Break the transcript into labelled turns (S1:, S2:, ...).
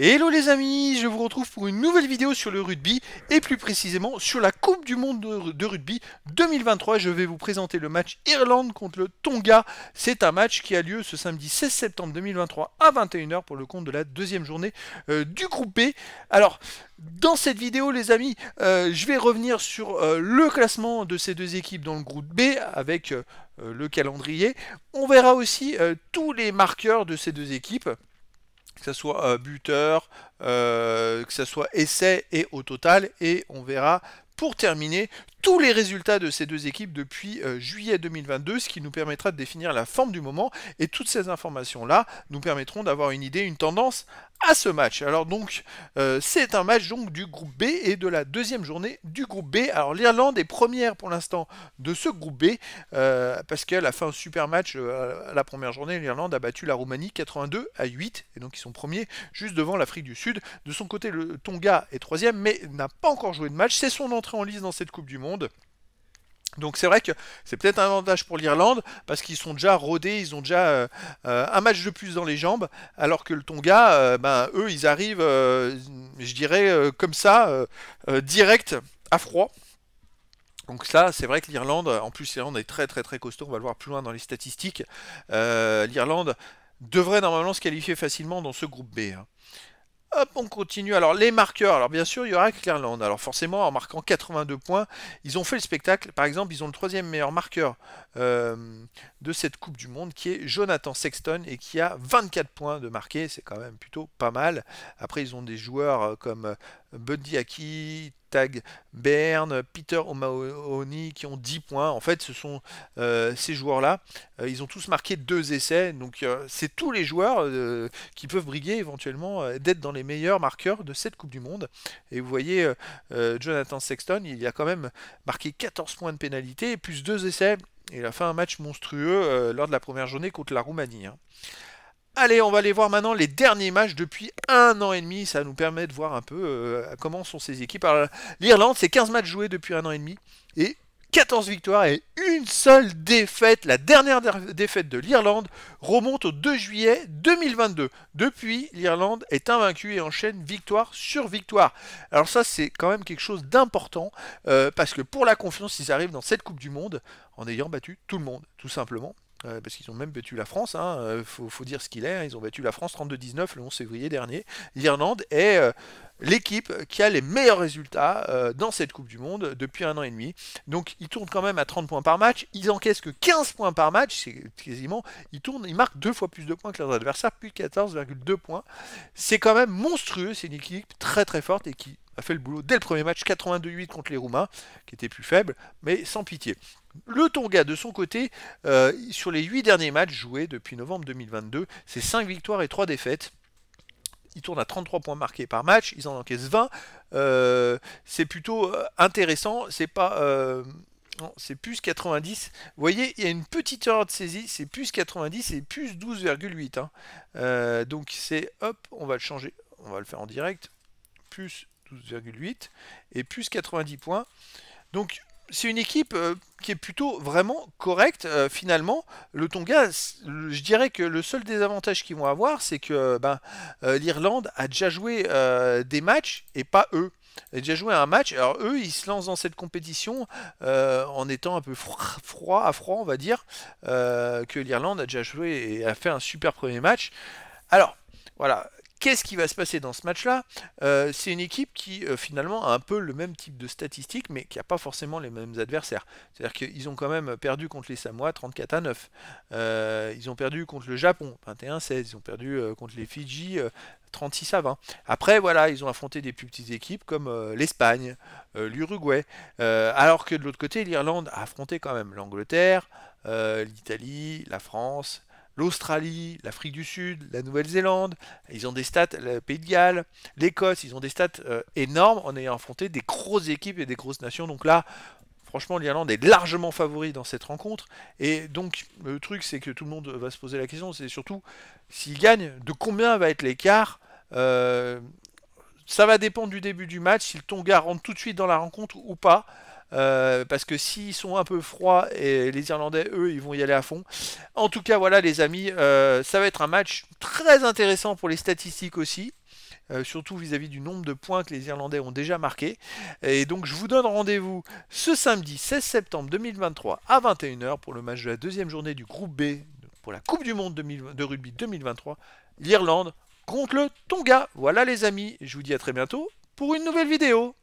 S1: Hello les amis, je vous retrouve pour une nouvelle vidéo sur le rugby et plus précisément sur la Coupe du Monde de rugby 2023. Je vais vous présenter le match Irlande contre le Tonga. C'est un match qui a lieu ce samedi 16 septembre 2023 à 21h pour le compte de la deuxième journée euh, du groupe B. Alors, dans cette vidéo les amis, euh, je vais revenir sur euh, le classement de ces deux équipes dans le groupe B avec le calendrier. On verra aussi tous les marqueurs de ces deux équipes que ce soit euh, buteur, euh, que ce soit essai et au total. Et on verra pour terminer tous les résultats de ces deux équipes depuis euh, juillet 2022, ce qui nous permettra de définir la forme du moment. Et toutes ces informations-là nous permettront d'avoir une idée, une tendance à ce match. Alors donc, euh, c'est un match donc du groupe B et de la deuxième journée du groupe B. Alors l'Irlande est première pour l'instant de ce groupe B euh, parce qu'à la fin un super match la première journée. L'Irlande a battu la Roumanie 82 à 8 et donc ils sont premiers juste devant l'Afrique du Sud. De son côté, le Tonga est troisième mais n'a pas encore joué de match. C'est son entrée en lice dans cette Coupe du Monde. Donc c'est vrai que c'est peut-être un avantage pour l'Irlande parce qu'ils sont déjà rodés, ils ont déjà euh, euh, un match de plus dans les jambes, alors que le Tonga, euh, ben, eux, ils arrivent, je dirais, comme ça, direct à froid. Donc ça, c'est vrai que l'Irlande, en plus l'Irlande est très très très costaud, on va le voir plus loin dans les statistiques. L'Irlande devrait normalement se qualifier facilement dans ce groupe B. Hein. Hop, on continue. Alors, les marqueurs. Alors, bien sûr, il y aura Clearland. Alors, forcément, en marquant 82 points, ils ont fait le spectacle. Par exemple, ils ont le troisième meilleur marqueur euh, de cette Coupe du Monde, qui est Jonathan Sexton, et qui a 24 points de marqué. C'est quand même plutôt pas mal. Après, ils ont des joueurs euh, comme euh, Buddy Aki, Tag Bern, Peter O'Mahony qui ont 10 points. En fait, ce sont euh, ces joueurs-là. Euh, ils ont tous marqué deux essais. Donc, euh, c'est tous les joueurs qui peuvent briguer éventuellement d'être dans les meilleurs marqueurs de cette Coupe du Monde. Et vous voyez, Jonathan Sexton, il a quand même marqué 14 points de pénalité, plus deux essais. Et il a fait un match monstrueux lors de la première journée contre la Roumanie. Hein. Allez, on va aller voir maintenant les derniers matchs depuis un an et demi. Ça nous permet de voir un peu euh, comment sont ces équipes. L'Irlande, c'est 15 matchs joués depuis un an et demi. Et 14 victoires et une seule défaite. La dernière défaite de l'Irlande remonte au 2 juillet 2022. Depuis, l'Irlande est invaincue et enchaîne victoire sur victoire. Alors ça, c'est quand même quelque chose d'important euh, parce que pour la confiance, ils arrivent dans cette Coupe du Monde en ayant battu tout le monde, tout simplement. Euh, parce qu'ils ont même battu la France, il hein. euh, faut, dire ce qu'il est, hein. ils ont battu la France 32-19 le 11 février dernier. L'Irlande est euh, l'équipe qui a les meilleurs résultats dans cette Coupe du Monde depuis un an et demi. Donc ils tournent quand même à 30 points par match, ils encaissent que 15 points par match, c'est quasiment, ils, tournent, ils marquent deux fois plus de points que leurs adversaires, plus 14,2 points. C'est quand même monstrueux, c'est une équipe très très forte et qui a fait le boulot dès le premier match, 82-8 contre les Roumains, qui étaient plus faibles, mais sans pitié. Le Tonga, de son côté, euh, sur les 8 derniers matchs joués depuis novembre 2022, c'est 5 victoires et 3 défaites. Il tourne à 33 points marqués par match, ils en encaissent 20. Euh, c'est plutôt euh, intéressant, c'est pas... c'est plus 90. Vous voyez, il y a une petite erreur de saisie, c'est plus 90 et plus 12,8. Hein. donc c'est, hop, on va le changer, on va le faire en direct, plus 12,8 et plus 90 points. Donc c'est une équipe euh, qui est plutôt vraiment correcte euh, finalement. Le Tonga, je dirais que le seul désavantage qu'ils vont avoir, c'est que euh, ben, l'Irlande a déjà joué des matchs et pas eux. Ils ont déjà joué un match. Alors eux, ils se lancent dans cette compétition en étant un peu froid, froid, à froid, on va dire, que l'Irlande a déjà joué et a fait un super premier match. Alors voilà, qu'est-ce qui va se passer dans ce match-là euh, C'est une équipe qui euh, finalement a un peu le même type de statistiques, mais qui n'a pas forcément les mêmes adversaires. C'est-à-dire qu'ils ont quand même perdu contre les Samoa 34 à 9. Euh, ils ont perdu contre le Japon 21 à 16. Ils ont perdu contre les Fidji 36 à 20. Après, voilà, ils ont affronté des plus petites équipes comme l'Espagne, l'Uruguay, alors que de l'autre côté, l'Irlande a affronté quand même l'Angleterre, l'Italie, la France, l'Australie, l'Afrique du Sud, la Nouvelle-Zélande, ils ont des stats, le Pays de Galles, l'Écosse, ils ont des stats euh, énormes en ayant affronté des grosses équipes et des grosses nations. Donc là, franchement, l'Irlande est largement favori dans cette rencontre. Et donc, le truc, c'est que tout le monde va se poser la question, c'est surtout s'ils gagnent, de combien va être l'écart euh, Ça va dépendre du début du match, si le Tonga rentre tout de suite dans la rencontre ou pas. Euh, parce que s'ils sont un peu froids, et les Irlandais, eux, ils vont y aller à fond. En tout cas, voilà, les amis, euh, ça va être un match très intéressant pour les statistiques aussi. Euh, surtout vis-à-vis du nombre de points que les Irlandais ont déjà marqués. Et donc je vous donne rendez-vous ce samedi 16 septembre 2023 à 21h pour le match de la deuxième journée du groupe B pour la Coupe du Monde de rugby 2023, l'Irlande contre le Tonga. Voilà les amis, je vous dis à très bientôt pour une nouvelle vidéo.